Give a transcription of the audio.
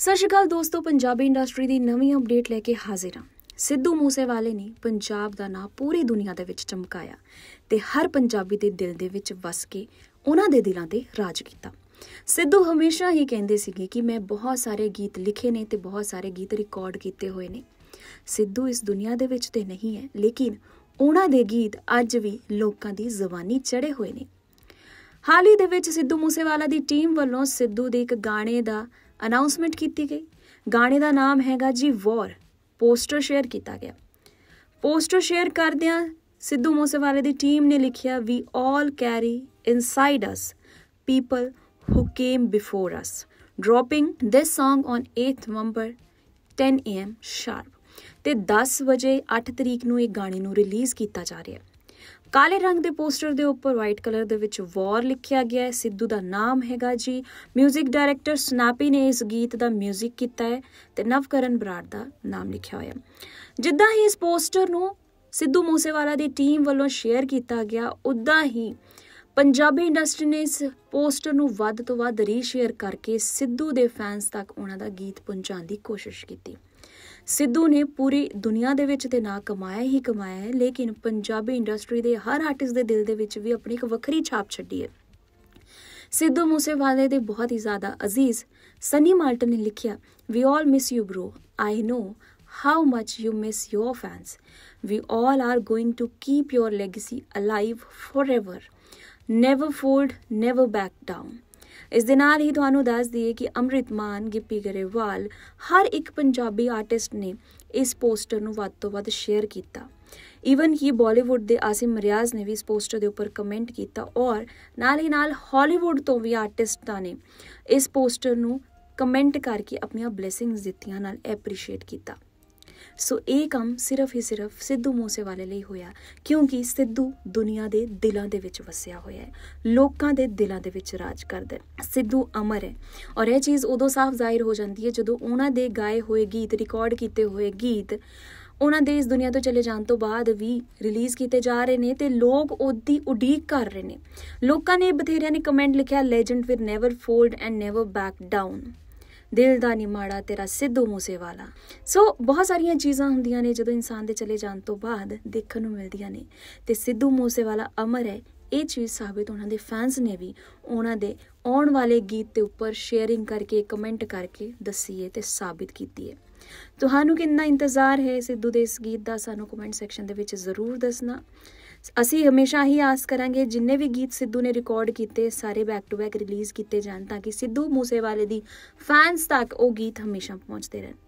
ਸਤਿ ਸ਼੍ਰੀ ਅਕਾਲ ਦੋਸਤੋ ਪੰਜਾਬੀ ਇੰਡਸਟਰੀ ਦੀ ਨਵੀਂ ਅਪਡੇਟ ਲੈ ਕੇ ਹਾਜ਼ਰ ਹਾਂ ਸਿੱਧੂ ਮੂਸੇਵਾਲੇ ਨੇ ਪੰਜਾਬ ਦਾ ਨਾਂ ਪੂਰੀ ਦੁਨੀਆ ਦੇ ਵਿੱਚ ਚਮਕਾਇਆ ਤੇ ਹਰ ਪੰਜਾਬੀ ਦੇ ਦਿਲ ਦੇ ਵਿੱਚ ਵਸ ਕੇ ਉਹਨਾਂ ਦੇ ਦਿਲਾਂ ਤੇ ਰਾਜ ਕੀਤਾ ਸਿੱਧੂ ਹਮੇਸ਼ਾ ਹੀ ਕਹਿੰਦੇ ਸੀਗੇ ਕਿ ਮੈਂ ਬਹੁਤ ਸਾਰੇ ਗੀਤ ਲਿਖੇ ਨੇ ਤੇ ਬਹੁਤ ਸਾਰੇ ਗੀਤ ਰਿਕਾਰਡ ਕੀਤੇ ਹੋਏ ਨੇ ਸਿੱਧੂ ਇਸ ਦੁਨੀਆ ਦੇ ਵਿੱਚ ਤੇ ਨਹੀਂ ਹੈ ਲੇਕਿਨ ਉਹਨਾਂ ਦੇ ਗੀਤ ਅੱਜ ਵੀ ਲੋਕਾਂ ਦੀ ਜ਼ੁਬਾਨੀ ਚੜੇ ਹੋਏ ਨੇ ਹਾਲ ਹੀ ਦੇ ਵਿੱਚ ਸਿੱਧੂ ਮੂਸੇਵਾਲਾ ਦੀ ਟੀਮ ਵੱਲੋਂ ਸਿੱਧੂ ਦੇ ਇੱਕ ਗਾਣੇ ਦਾ ਅਨਾਉਂਸਮੈਂਟ ਕੀਤੀ ਗਈ ਗਾਣੇ ਦਾ ਨਾਮ ਹੈਗਾ ਜੀ ਵਾਰ ਪੋਸਟਰ ਸ਼ੇਅਰ ਕੀਤਾ ਗਿਆ ਪੋਸਟਰ ਸ਼ੇਅਰ ਕਰਦਿਆਂ ਸਿੱਧੂ ਮੂਸੇਵਾਲੇ ਦੀ ਟੀਮ ਨੇ ਲਿਖਿਆ we all carry inside us people who came before us dropping this song on 8th November 10 am sharp ਤੇ 10 ਵਜੇ 8 ਤਰੀਕ ਨੂੰ ਇਹ ਗਾਣੇ ਨੂੰ ਰਿਲੀਜ਼ ਕੀਤਾ ਜਾ ਰਿਹਾ ਹੈ ਕਾਲੇ ਰੰਗ ਦੇ ਪੋਸਟਰ ਦੇ ਉੱਪਰ ਵਾਈਟ ਕਲਰ ਦੇ ਵਿੱਚ ਵਾਰ ਲਿਖਿਆ ਗਿਆ ਹੈ ਸਿੱਧੂ ਦਾ ਨਾਮ ਹੈਗਾ ਜੀ 뮤직 ਡਾਇਰੈਕਟਰ ਸਨਾਪੀ ਨੇ ਇਸ ਗੀਤ ਦਾ 뮤직 ਕੀਤਾ ਹੈ ਤੇ ਨਵਕਰਨ ਬਰਾੜ ਦਾ ਨਾਮ ਲਿਖਿਆ ਹੋਇਆ ਜਿੱਦਾਂ ਹੀ ਇਸ ਪੋਸਟਰ ਨੂੰ ਸਿੱਧੂ ਮੂਸੇਵਾਲਾ ਦੀ ਟੀਮ ਵੱਲੋਂ ਸ਼ੇਅਰ ਕੀਤਾ ਗਿਆ ਉਦਾਂ ਹੀ ਪੰਜਾਬੀ ਇੰਡਸਟਰੀ ਨੇ ਇਸ ਪੋਸਟਰ ਨੂੰ ਵੱਧ ਤੋਂ ਵੱਧ ਰੀਸ਼ੇਅਰ ਕਰਕੇ ਸਿੱਧੂ ਦੇ ਫੈਨਸ ਤੱਕ ਉਹਨਾਂ ਦਾ ਗੀਤ ਪਹੁੰਚਾਉਣ ਦੀ ਕੋਸ਼ਿਸ਼ ਕੀਤੀ ਸਿੱਧੂ ਨੇ ਪੂਰੀ ਦੁਨੀਆ ਦੇ ਵਿੱਚ ਤੇ ਨਾਂ ਕਮਾਇਆ ਹੀ ਕਮਾਇਆ ਹੈ ਲੇਕਿਨ ਪੰਜਾਬੀ ਇੰਡਸਟਰੀ ਦੇ ਹਰ ਆਰਟਿਸਟ ਦੇ ਦਿਲ ਦੇ ਵਿੱਚ ਵੀ ਆਪਣੀ ਇੱਕ ਵੱਖਰੀ ਛਾਪ ਛੱਡੀ ਹੈ ਸਿੱਧੂ ਮੂਸੇਵਾਲੇ ਦੇ ਬਹੁਤ ਹੀ ਜ਼ਿਆਦਾ ਅਜ਼ੀਜ਼ ਸਨੀ ਮਾਲਟਨ ਨੇ ਲਿਖਿਆ we all miss you bro I know how much you miss your fans we all are going to keep your legacy alive forever never fold never back down ਇਸ ਦੇ ਨਾਲ ਹੀ ਤੁਹਾਨੂੰ ਦੱਸ ਦਈਏ ਕਿ ਅੰਮ੍ਰਿਤ ਮਾਨ ਗਿੱਪੀ ਗਰੇਵਾਲ ਹਰ ਇੱਕ ਪੰਜਾਬੀ ਆਰਟਿਸਟ ਨੇ ਇਸ ਪੋਸਟਰ ਨੂੰ ਵੱਧ ਤੋਂ ਵੱਧ ਸ਼ੇਅਰ ਕੀਤਾ ਈਵਨ ਕਿ ਬਾਲੀਵੁੱਡ ਦੇ ਆਸਿਮ ਰਿਆਜ਼ ਨੇ ਵੀ ਇਸ ਪੋਸਟਰ ਦੇ ਉੱਪਰ ਕਮੈਂਟ ਕੀਤਾ ਔਰ ਨਾਲ ਹੀ ਨਾਲ ਹਾਲੀਵੁੱਡ ਤੋਂ ਵੀ ਆਰਟਿਸਟਾਂ ਨੇ ਇਸ ਪੋਸਟਰ ਨੂੰ ਕਮੈਂਟ ਕਰਕੇ ਆਪਣੀਆਂ ਬਲੇਸਿੰਗਸ ਦਿੱਤੀਆਂ ਨਾਲ ਐਪਰੀਸ਼ੀਏਟ ਕੀਤਾ ਸੋ ਇਹ ਕੰਮ ਸਿਰਫ ਹੀ ਸਿਰਫ ਸਿੱਧੂ ਮੂਸੇਵਾਲੇ ਲਈ ਹੋਇਆ ਕਿਉਂਕਿ ਸਿੱਧੂ ਦੁਨੀਆ ਦੇ ਦਿਲਾਂ ਦੇ ਵਿੱਚ ਵਸਿਆ ਹੋਇਆ ਹੈ ਲੋਕਾਂ ਦੇ ਦਿਲਾਂ ਦੇ ਵਿੱਚ ਰਾਜ ਕਰਦਾ ਹੈ ਸਿੱਧੂ ਅਮਰ ਹੈ ਔਰ ਇਹ ਚੀਜ਼ ਉਦੋਂ ਸਾਫ਼ ਜ਼ਾਹਿਰ ਹੋ ਜਾਂਦੀ ਹੈ ਜਦੋਂ ਉਹਨਾਂ ਦੇ ਗਾਏ ਹੋਏ ਗੀਤ ਰਿਕਾਰਡ ਕੀਤੇ ਹੋਏ ਗੀਤ ਉਹਨਾਂ ਦੇ ਇਸ ਦੁਨੀਆ ਤੋਂ ਚਲੇ ਜਾਣ ਤੋਂ ਬਾਅਦ ਵੀ ਰਿਲੀਜ਼ ਕੀਤੇ ਜਾ ਰਹੇ ਨੇ ਤੇ ਲੋਕ ਉਹਦੀ ਉਡੀਕ ਕਰ ਰਹੇ ਨੇ ਲੋਕਾਂ ਨੇ ਬਥੇਰਿਆਂ ਨੇ ਕਮੈਂਟ ਲਿਖਿਆ legend with never fold and never back down ਦਿਲ ਦਾ ਮਾੜਾ ਤੇਰਾ ਸਿੱਧੂ ਮੂਸੇਵਾਲਾ ਸੋ ਬਹੁਤ ਸਾਰੀਆਂ ਚੀਜ਼ਾਂ ਹੁੰਦੀਆਂ ਨੇ ਜਦੋਂ ਇਨਸਾਨ ਦੇ ਚਲੇ ਜਾਣ ਤੋਂ ਬਾਅਦ ਦੇਖਣ ਨੂੰ ਮਿਲਦੀਆਂ ਨੇ ਤੇ ਸਿੱਧੂ ਮੂਸੇਵਾਲਾ ਅਮਰ ਹੈ ਇਹ ਚੀਜ਼ ਸਾਬਿਤ ਉਹਨਾਂ ਦੇ ਫੈਨਸ ਨੇ ਵੀ ਉਹਨਾਂ ਦੇ ਆਉਣ ਵਾਲੇ ਗੀਤ ਤੇ ਉੱਪਰ ਸ਼ੇਅਰਿੰਗ ਕਰਕੇ ਕਮੈਂਟ ਕਰਕੇ ਦੱਸੀ ਹੈ ਤੇ ਸਾਬਿਤ ਕੀਤੀ ਹੈ ਤੁਹਾਨੂੰ ਕਿੰਨਾ ਇੰਤਜ਼ਾਰ ਹੈ ਸਿੱਧੂ ਦੇ ਇਸ ਗੀਤ ਦਾ ਸਾਨੂੰ ਕਮੈਂਟ ਸੈਕਸ਼ਨ ਦੇ ਵਿੱਚ ਜ਼ਰੂਰ ਦੱਸਣਾ ਅਸੀਂ ਹਮੇਸ਼ਾ ਹੀ ਆਸ ਕਰਾਂਗੇ ਜਿੰਨੇ ਵੀ ਗੀਤ ਸਿੱਧੂ ਨੇ ਰਿਕਾਰਡ ਕੀਤੇ ਸਾਰੇ ਬੈਕ ਟੂ ਬੈਕ ਰਿਲੀਜ਼ ਕੀਤੇ ਜਾਣ ਤਾਂ ਕਿ ਸਿੱਧੂ ਮੂਸੇਵਾਲੇ ਦੀ ਫੈਨਸ ਤੱਕ ਉਹ ਗੀਤ ਹਮੇਸ਼ਾ ਪਹੁੰਚਦੇ ਰਹਿਣ